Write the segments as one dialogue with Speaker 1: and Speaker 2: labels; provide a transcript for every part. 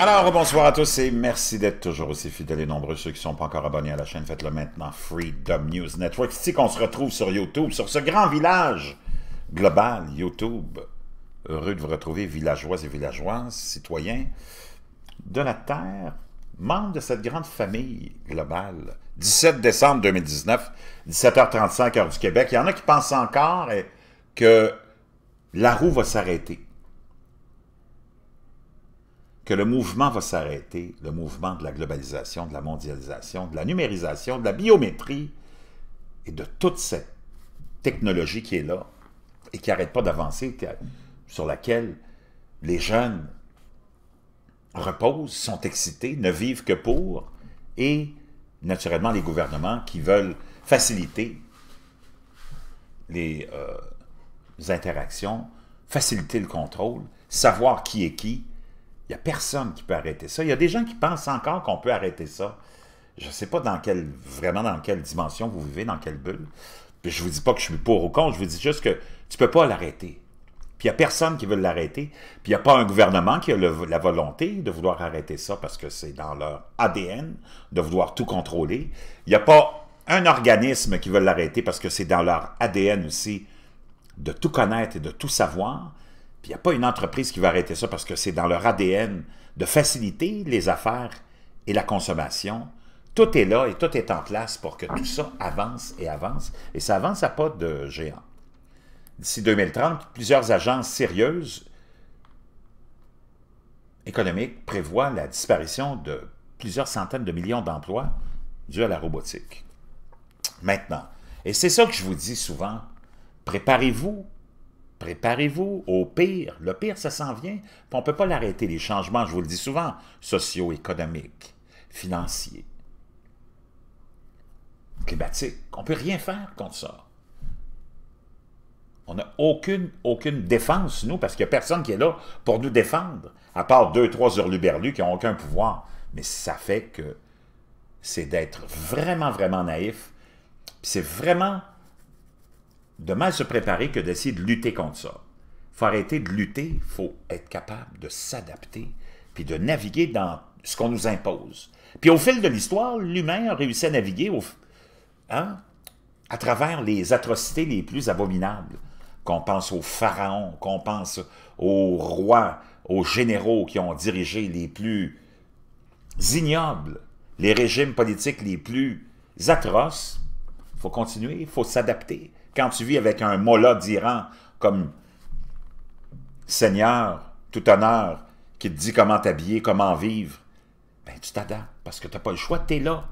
Speaker 1: Alors, bonsoir à tous et merci d'être toujours aussi fidèles et nombreux. Ceux qui ne sont pas encore abonnés à la chaîne, faites-le maintenant. Freedom News Network. C'est qu'on se retrouve sur YouTube, sur ce grand village global YouTube. Heureux de vous retrouver, villageois et villageoises, citoyens de la Terre, membres de cette grande famille globale. 17 décembre 2019, 17h35, heure du Québec. Il y en a qui pensent encore eh, que la roue va s'arrêter que le mouvement va s'arrêter, le mouvement de la globalisation, de la mondialisation, de la numérisation, de la biométrie et de toute cette technologie qui est là et qui n'arrête pas d'avancer, sur laquelle les jeunes reposent, sont excités, ne vivent que pour, et naturellement les gouvernements qui veulent faciliter les euh, interactions, faciliter le contrôle, savoir qui est qui, il n'y a personne qui peut arrêter ça. Il y a des gens qui pensent encore qu'on peut arrêter ça. Je ne sais pas dans quelle, vraiment dans quelle dimension vous vivez, dans quelle bulle. Puis je ne vous dis pas que je suis pour ou contre, je vous dis juste que tu ne peux pas l'arrêter. Puis il n'y a personne qui veut l'arrêter. Puis il n'y a pas un gouvernement qui a la volonté de vouloir arrêter ça parce que c'est dans leur ADN de vouloir tout contrôler. Il n'y a pas un organisme qui veut l'arrêter parce que c'est dans leur ADN aussi de tout connaître et de tout savoir il n'y a pas une entreprise qui va arrêter ça parce que c'est dans leur ADN de faciliter les affaires et la consommation. Tout est là et tout est en place pour que tout ça avance et avance. Et ça avance à pas de géant. D'ici 2030, plusieurs agences sérieuses économiques prévoient la disparition de plusieurs centaines de millions d'emplois dus à la robotique. Maintenant, et c'est ça que je vous dis souvent, préparez-vous préparez-vous au pire. Le pire, ça s'en vient. Puis on ne peut pas l'arrêter, les changements, je vous le dis souvent, socio-économiques, financiers, climatiques. On ne peut rien faire contre ça. On n'a aucune, aucune défense, nous, parce qu'il n'y a personne qui est là pour nous défendre, à part deux, trois hurluberlus qui n'ont aucun pouvoir. Mais ça fait que c'est d'être vraiment, vraiment naïf. C'est vraiment de mal se préparer que d'essayer de lutter contre ça. Il faut arrêter de lutter, il faut être capable de s'adapter, puis de naviguer dans ce qu'on nous impose. Puis au fil de l'histoire, l'humain a réussi à naviguer hein, à travers les atrocités les plus abominables. Qu'on pense aux pharaons, qu'on pense aux rois, aux généraux qui ont dirigé les plus ignobles, les régimes politiques les plus atroces. Il faut continuer, il faut s'adapter. Quand tu vis avec un mollah d'Iran comme Seigneur, tout honneur, qui te dit comment t'habiller, comment vivre, ben tu t'adaptes parce que tu n'as pas le choix, tu es là.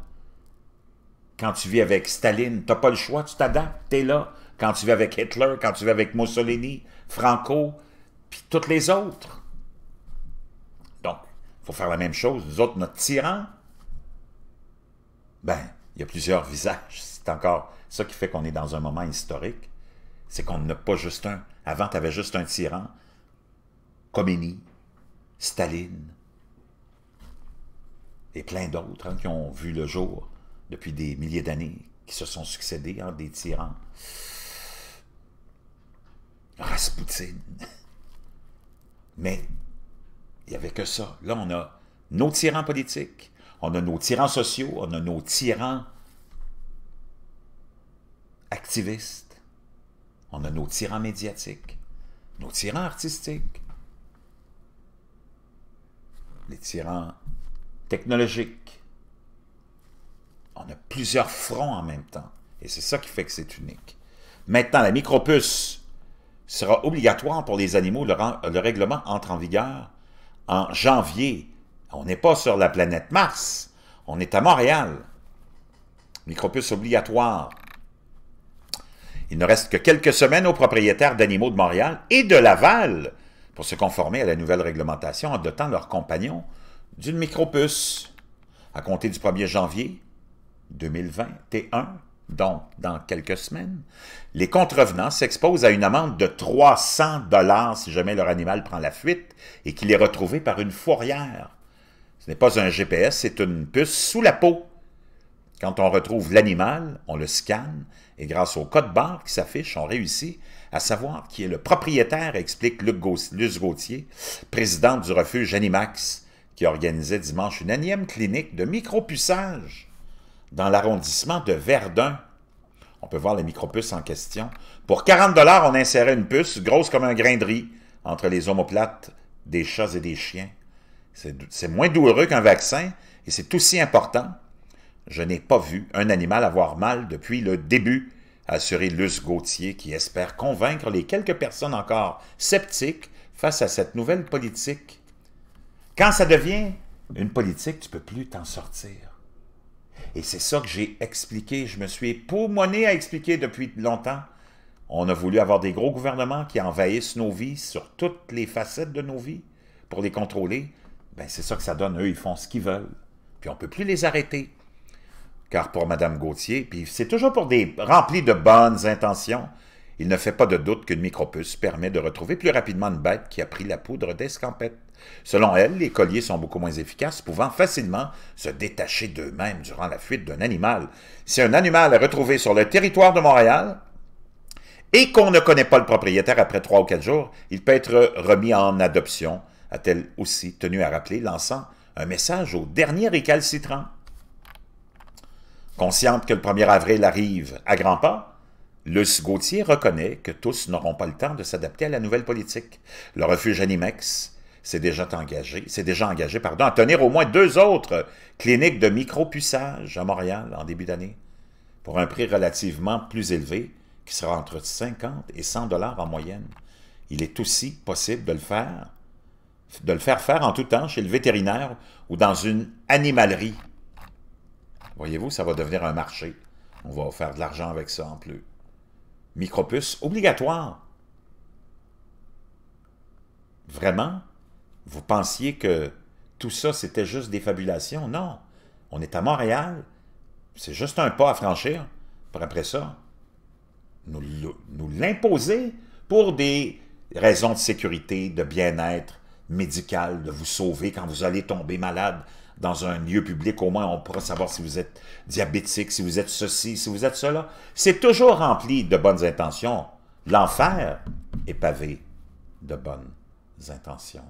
Speaker 1: Quand tu vis avec Staline, tu n'as pas le choix, tu t'adaptes, tu es là. Quand tu vis avec Hitler, quand tu vis avec Mussolini, Franco, puis toutes les autres. Donc, il faut faire la même chose. Nous autres, notre tyran, ben, il y a plusieurs visages. C'est encore ça qui fait qu'on est dans un moment historique. C'est qu'on n'a pas juste un. Avant, tu avais juste un tyran. Khomeini, Staline et plein d'autres hein, qui ont vu le jour depuis des milliers d'années, qui se sont succédés, en hein, des tyrans. Rasputin. Mais il n'y avait que ça. Là, on a nos tyrans politiques, on a nos tyrans sociaux, on a nos tyrans activistes, on a nos tyrans médiatiques, nos tyrans artistiques, les tyrans technologiques. On a plusieurs fronts en même temps. Et c'est ça qui fait que c'est unique. Maintenant, la micropuce sera obligatoire pour les animaux. Le, le règlement entre en vigueur en janvier on n'est pas sur la planète Mars. On est à Montréal. Micropuce obligatoire. Il ne reste que quelques semaines aux propriétaires d'animaux de Montréal et de Laval pour se conformer à la nouvelle réglementation en dotant leurs compagnons d'une micropuce à compter du 1er janvier 2021, donc dans quelques semaines. Les contrevenants s'exposent à une amende de 300 dollars si jamais leur animal prend la fuite et qu'il est retrouvé par une fourrière. Ce n'est pas un GPS, c'est une puce sous la peau. Quand on retrouve l'animal, on le scanne et grâce au code barre qui s'affiche, on réussit à savoir qui est le propriétaire, explique Luc Gauthier, président du refuge Animax, qui organisait dimanche une énième clinique de micropuçage dans l'arrondissement de Verdun. On peut voir les micropuces en question. Pour 40 dollars, on insérait une puce grosse comme un grain de riz entre les omoplates des chats et des chiens. C'est moins douloureux qu'un vaccin et c'est aussi important. Je n'ai pas vu un animal avoir mal depuis le début, a assuré Luce Gauthier, qui espère convaincre les quelques personnes encore sceptiques face à cette nouvelle politique. Quand ça devient une politique, tu ne peux plus t'en sortir. Et c'est ça que j'ai expliqué, je me suis époumonné à expliquer depuis longtemps. On a voulu avoir des gros gouvernements qui envahissent nos vies sur toutes les facettes de nos vies pour les contrôler. Ben, c'est ça que ça donne. Eux, ils font ce qu'ils veulent. Puis on ne peut plus les arrêter. Car pour Mme Gauthier, puis c'est toujours pour des remplis de bonnes intentions, il ne fait pas de doute qu'une micropuce permet de retrouver plus rapidement une bête qui a pris la poudre d'escampette. Selon elle, les colliers sont beaucoup moins efficaces, pouvant facilement se détacher d'eux-mêmes durant la fuite d'un animal. Si un animal est retrouvé sur le territoire de Montréal et qu'on ne connaît pas le propriétaire après trois ou quatre jours, il peut être remis en adoption a-t-elle aussi tenu à rappeler, lançant un message au dernier récalcitrants. Consciente que le 1er avril arrive à grands pas, Luce Gauthier reconnaît que tous n'auront pas le temps de s'adapter à la nouvelle politique. Le refuge Animex s'est déjà engagé, déjà engagé pardon, à tenir au moins deux autres cliniques de micropuçage à Montréal en début d'année, pour un prix relativement plus élevé, qui sera entre 50 et 100 dollars en moyenne. Il est aussi possible de le faire de le faire faire en tout temps chez le vétérinaire ou dans une animalerie. Voyez-vous, ça va devenir un marché. On va faire de l'argent avec ça en plus. Micropuce obligatoire. Vraiment? Vous pensiez que tout ça, c'était juste des fabulations? Non. On est à Montréal. C'est juste un pas à franchir pour après ça. Nous l'imposer pour des raisons de sécurité, de bien-être, médical de vous sauver quand vous allez tomber malade dans un lieu public. Au moins, on pourra savoir si vous êtes diabétique, si vous êtes ceci, si vous êtes cela. C'est toujours rempli de bonnes intentions. L'enfer est pavé de bonnes intentions.